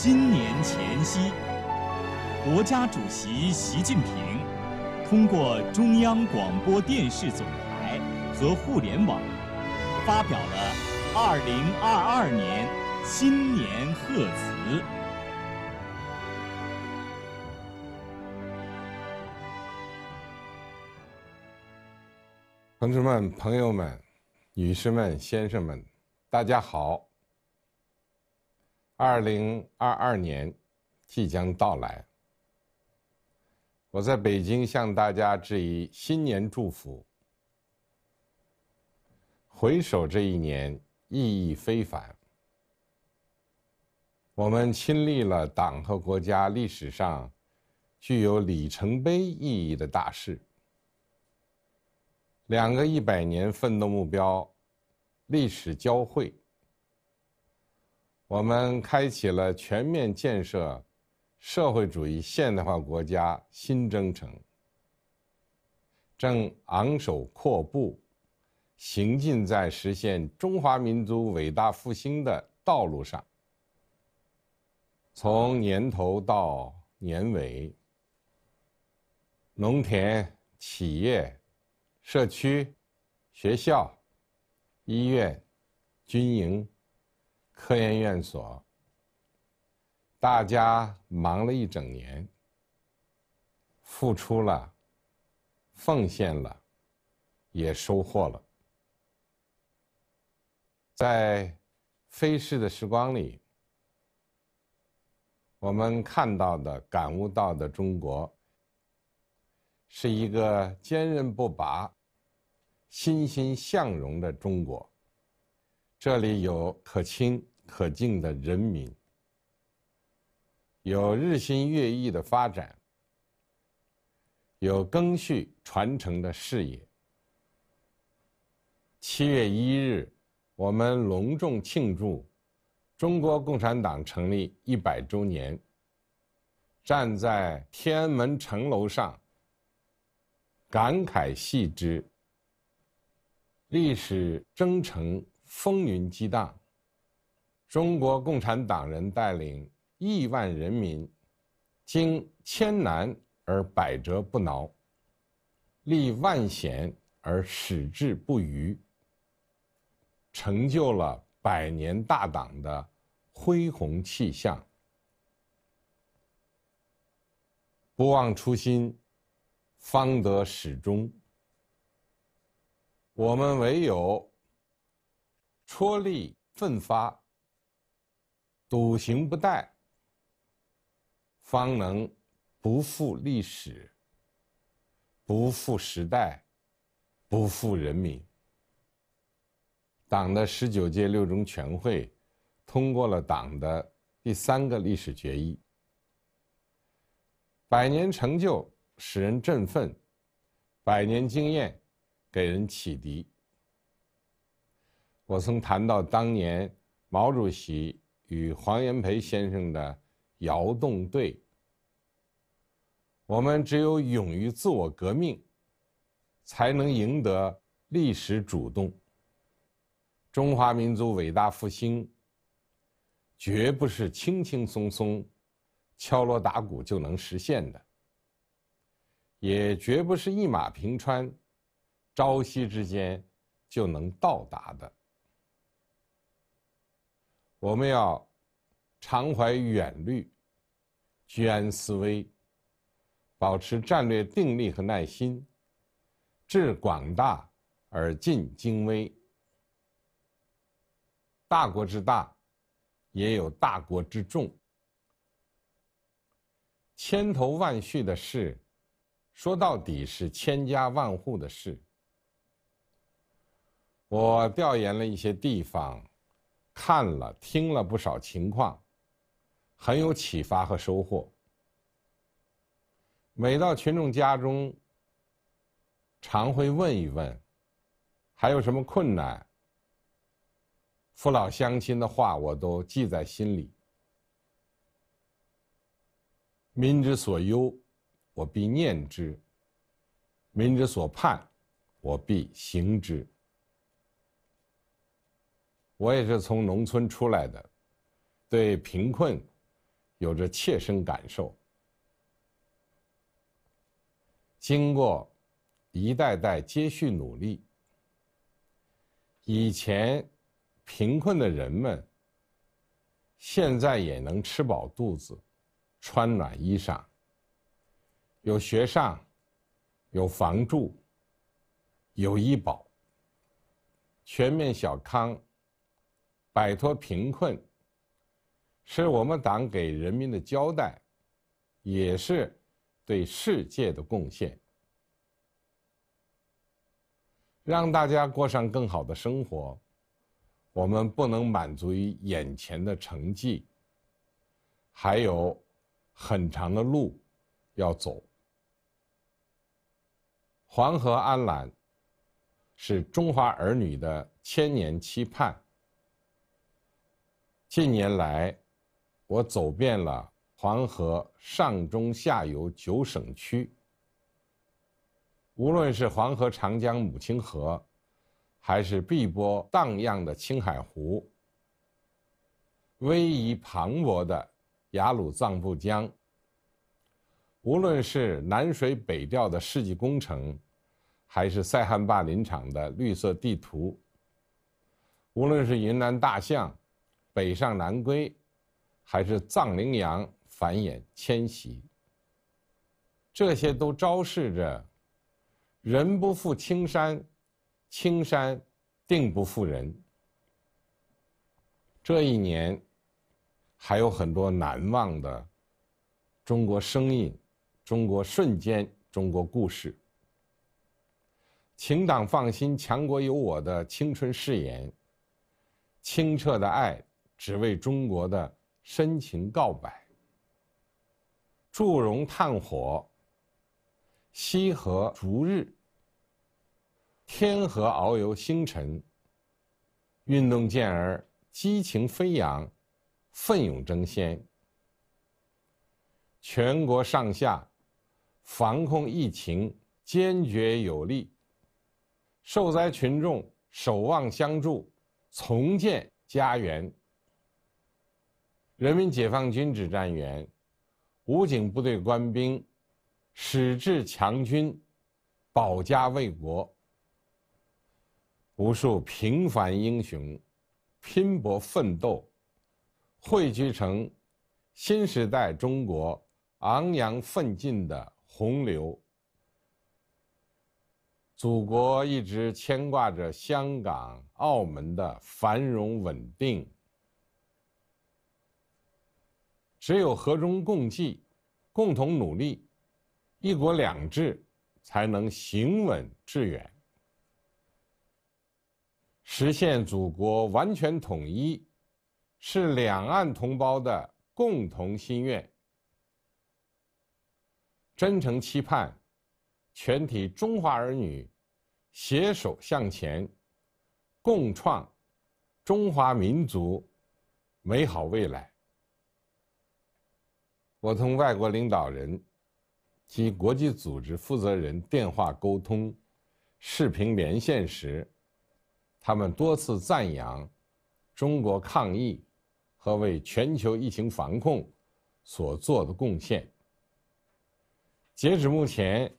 新年前夕，国家主席习近平通过中央广播电视总台和互联网发表了二零二二年新年贺词。同志们、朋友们、女士们、先生们，大家好。二零二二年即将到来，我在北京向大家致以新年祝福。回首这一年，意义非凡。我们亲历了党和国家历史上具有里程碑意义的大事，两个一百年奋斗目标历史交汇。我们开启了全面建设社会主义现代化国家新征程，正昂首阔步，行进在实现中华民族伟大复兴的道路上。从年头到年尾，农田、企业、社区、学校、医院、军营。科研院所，大家忙了一整年，付出了，奉献了，也收获了。在飞逝的时光里，我们看到的、感悟到的中国，是一个坚韧不拔、欣欣向荣的中国。这里有可亲。可敬的人民，有日新月异的发展，有赓续传承的事业。七月一日，我们隆重庆祝中国共产党成立一百周年。站在天安门城楼上，感慨系之。历史征程风云激荡。中国共产党人带领亿万人民，经千难而百折不挠，历万险而矢志不渝，成就了百年大党的恢宏气象。不忘初心，方得始终。我们唯有，踔厉奋发。笃行不怠，方能不负历史、不负时代、不负人民。党的十九届六中全会通过了党的第三个历史决议。百年成就使人振奋，百年经验给人启迪。我曾谈到当年毛主席。与黄炎培先生的窑洞对。我们只有勇于自我革命，才能赢得历史主动。中华民族伟大复兴，绝不是轻轻松松、敲锣打鼓就能实现的，也绝不是一马平川、朝夕之间就能到达的。我们要。常怀远虑，居安思危，保持战略定力和耐心，致广大而尽精微。大国之大，也有大国之重。千头万绪的事，说到底是千家万户的事。我调研了一些地方，看了听了不少情况。很有启发和收获。每到群众家中，常会问一问，还有什么困难？父老乡亲的话我都记在心里。民之所忧，我必念之；民之所盼，我必行之。我也是从农村出来的，对贫困。有着切身感受。经过一代代接续努力，以前贫困的人们现在也能吃饱肚子、穿暖衣裳、有学上、有房住、有医保，全面小康，摆脱贫困。是我们党给人民的交代，也是对世界的贡献。让大家过上更好的生活，我们不能满足于眼前的成绩，还有很长的路要走。黄河安澜是中华儿女的千年期盼。近年来，我走遍了黄河上中下游九省区。无论是黄河、长江母亲河，还是碧波荡漾的青海湖，威仪磅礴的雅鲁藏布江。无论是南水北调的世纪工程，还是塞罕坝林场的绿色地图。无论是云南大象北上南归。还是藏羚羊繁衍迁徙，这些都昭示着“人不负青山，青山定不负人”。这一年还有很多难忘的中国声音、中国瞬间、中国故事。请党放心，强国有我的青春誓言。清澈的爱，只为中国。的深情告白。祝融探火，羲和逐日，天河遨游星辰。运动健儿激情飞扬，奋勇争先。全国上下防控疫情坚决有力，受灾群众守望相助，重建家园。人民解放军指战员、武警部队官兵，矢志强军、保家卫国。无数平凡英雄拼搏奋斗，汇聚成新时代中国昂扬奋进的洪流。祖国一直牵挂着香港、澳门的繁荣稳定。只有和衷共济、共同努力，一国两制才能行稳致远。实现祖国完全统一，是两岸同胞的共同心愿。真诚期盼全体中华儿女携手向前，共创中华民族美好未来。我同外国领导人及国际组织负责人电话沟通、视频连线时，他们多次赞扬中国抗疫和为全球疫情防控所做的贡献。截止目前，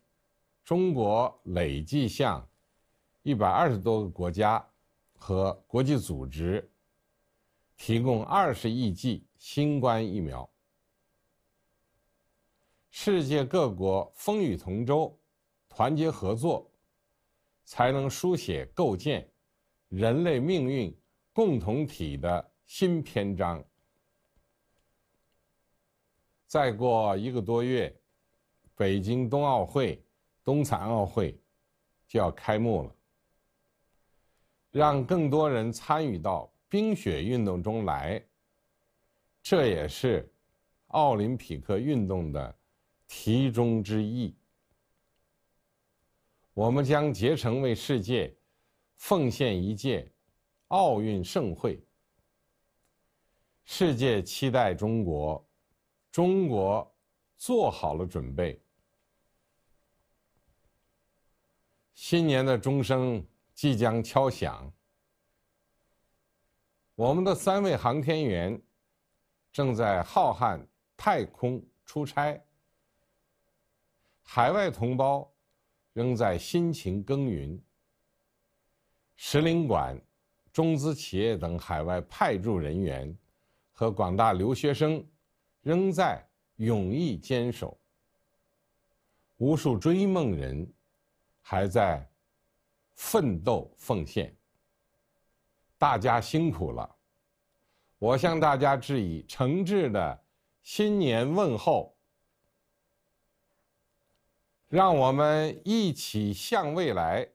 中国累计向一百二十多个国家和国际组织提供二十亿剂新冠疫苗。世界各国风雨同舟，团结合作，才能书写构建人类命运共同体的新篇章。再过一个多月，北京冬奥会、冬残奥会就要开幕了。让更多人参与到冰雪运动中来，这也是奥林匹克运动的。题中之意。我们将竭诚为世界奉献一届奥运盛会。世界期待中国，中国做好了准备。新年的钟声即将敲响。我们的三位航天员正在浩瀚太空出差。海外同胞仍在辛勤耕耘。使领馆、中资企业等海外派驻人员和广大留学生仍在勇毅坚守。无数追梦人还在奋斗奉献。大家辛苦了，我向大家致以诚挚的新年问候。让我们一起向未来！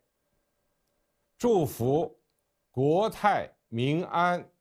祝福国泰民安。